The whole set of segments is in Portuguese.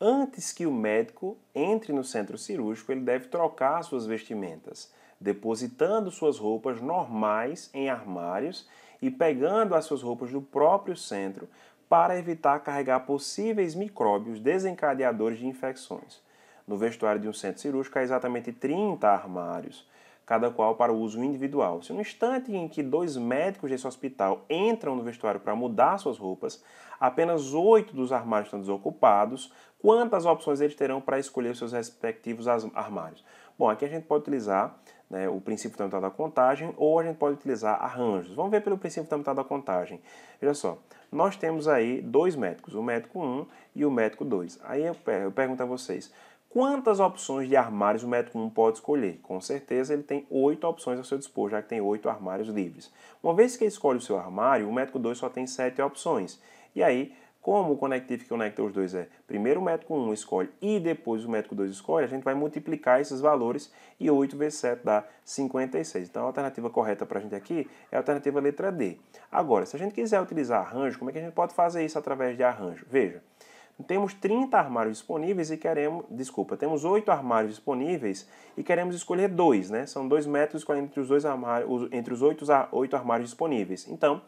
Antes que o médico entre no centro cirúrgico, ele deve trocar suas vestimentas, depositando suas roupas normais em armários e pegando as suas roupas do próprio centro para evitar carregar possíveis micróbios desencadeadores de infecções. No vestuário de um centro cirúrgico há exatamente 30 armários cada qual para uso individual. Se no instante em que dois médicos desse hospital entram no vestuário para mudar suas roupas, apenas oito dos armários estão desocupados, quantas opções eles terão para escolher seus respectivos armários? Bom, aqui a gente pode utilizar né, o princípio fundamental da contagem, ou a gente pode utilizar arranjos. Vamos ver pelo princípio fundamental da contagem. Veja só, nós temos aí dois médicos, o médico 1 e o médico 2. Aí é, eu pergunto a vocês, Quantas opções de armários o método 1 pode escolher? Com certeza ele tem oito opções ao seu dispor, já que tem oito armários livres. Uma vez que ele escolhe o seu armário, o método 2 só tem sete opções. E aí, como o Connective que conecta os dois é primeiro o método 1 escolhe e depois o método 2 escolhe, a gente vai multiplicar esses valores e 8 vezes 7 dá 56. Então a alternativa correta para a gente aqui é a alternativa letra D. Agora, se a gente quiser utilizar arranjo, como é que a gente pode fazer isso através de arranjo? Veja, temos 30 armários disponíveis e queremos, desculpa, temos 8 armários disponíveis e queremos escolher dois, né? São 2 metros entre os dois armários, entre os 8, 8 armários disponíveis. Então,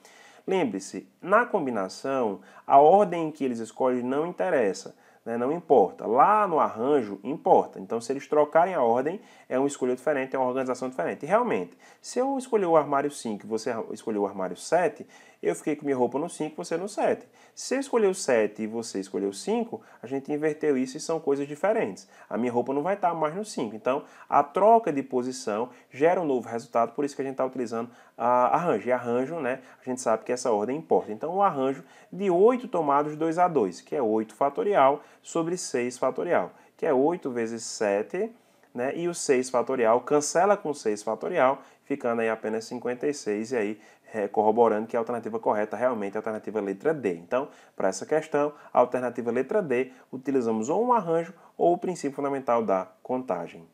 lembre-se, na combinação, a ordem em que eles escolhem não interessa né? não importa. Lá no arranjo, importa. Então, se eles trocarem a ordem, é uma escolha diferente, é uma organização diferente. E realmente, se eu escolher o armário 5 e você escolher o armário 7, eu fiquei com minha roupa no 5, você no 7. Se eu escolher o 7 e você escolheu o 5, a gente inverteu isso e são coisas diferentes. A minha roupa não vai estar mais no 5. Então, a troca de posição gera um novo resultado, por isso que a gente está utilizando a arranjo. E arranjo, né, a gente sabe que essa ordem importa. Então, o arranjo de 8 tomados 2 a 2, que é 8 fatorial sobre 6 fatorial, que é 8 vezes 7 né? E o 6 fatorial cancela com 6 fatorial, ficando aí apenas 56 e aí é, corroborando que a alternativa correta realmente é a alternativa letra D. Então, para essa questão, a alternativa letra D, utilizamos ou um arranjo ou o princípio fundamental da contagem.